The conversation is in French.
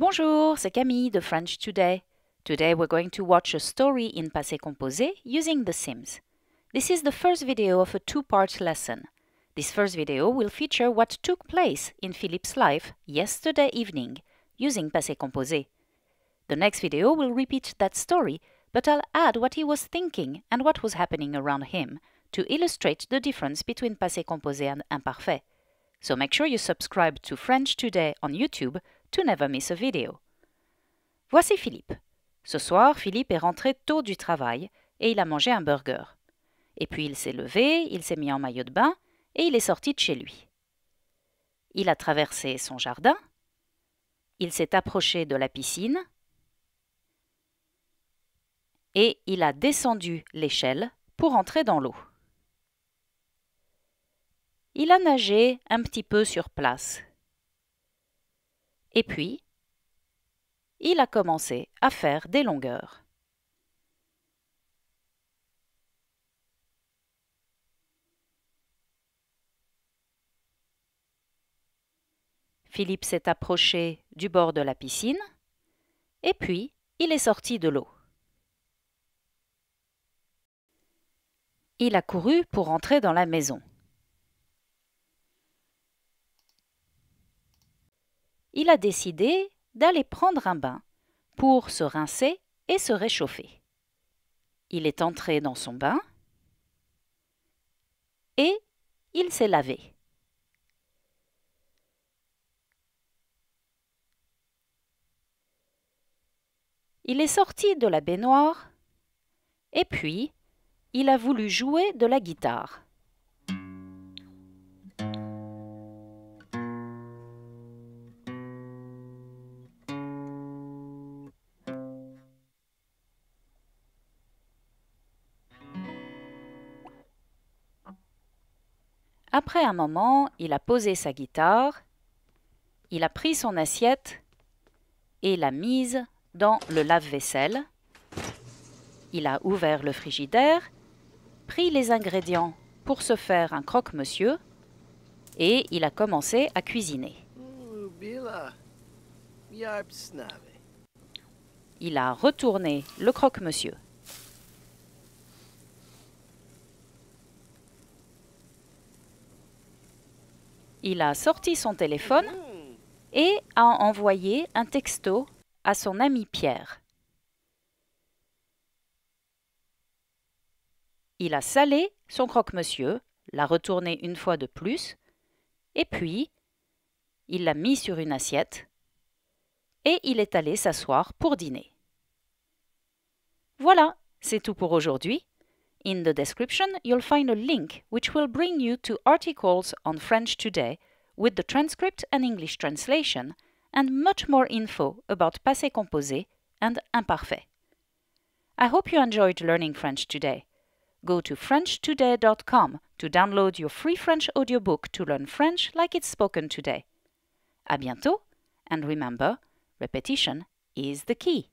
Bonjour, c'est Camille de French Today. Today we're going to watch a story in passé composé using The Sims. This is the first video of a two-part lesson. This first video will feature what took place in Philippe's life yesterday evening using passé composé. The next video will repeat that story, but I'll add what he was thinking and what was happening around him to illustrate the difference between passé composé and imparfait. So make sure you subscribe to French Today on YouTube to never miss a video. Voici Philippe. Ce soir, Philippe est rentré tôt du travail et il a mangé un burger. Et puis il s'est levé, il s'est mis en maillot de bain et il est sorti de chez lui. Il a traversé son jardin, il s'est approché de la piscine et il a descendu l'échelle pour entrer dans l'eau. Il a nagé un petit peu sur place et puis, il a commencé à faire des longueurs. Philippe s'est approché du bord de la piscine, et puis il est sorti de l'eau. Il a couru pour entrer dans la maison. il a décidé d'aller prendre un bain pour se rincer et se réchauffer. Il est entré dans son bain et il s'est lavé. Il est sorti de la baignoire et puis il a voulu jouer de la guitare. Après un moment, il a posé sa guitare, il a pris son assiette et l'a mise dans le lave-vaisselle. Il a ouvert le frigidaire, pris les ingrédients pour se faire un croque-monsieur et il a commencé à cuisiner. Il a retourné le croque-monsieur. Il a sorti son téléphone et a envoyé un texto à son ami Pierre. Il a salé son croque-monsieur, l'a retourné une fois de plus, et puis il l'a mis sur une assiette, et il est allé s'asseoir pour dîner. Voilà, c'est tout pour aujourd'hui. In the description, you'll find a link which will bring you to articles on French Today with the transcript and English translation and much more info about passé composé and imparfait. I hope you enjoyed learning French today. Go to frenchtoday.com to download your free French audiobook to learn French like it's spoken today. À bientôt, and remember, repetition is the key.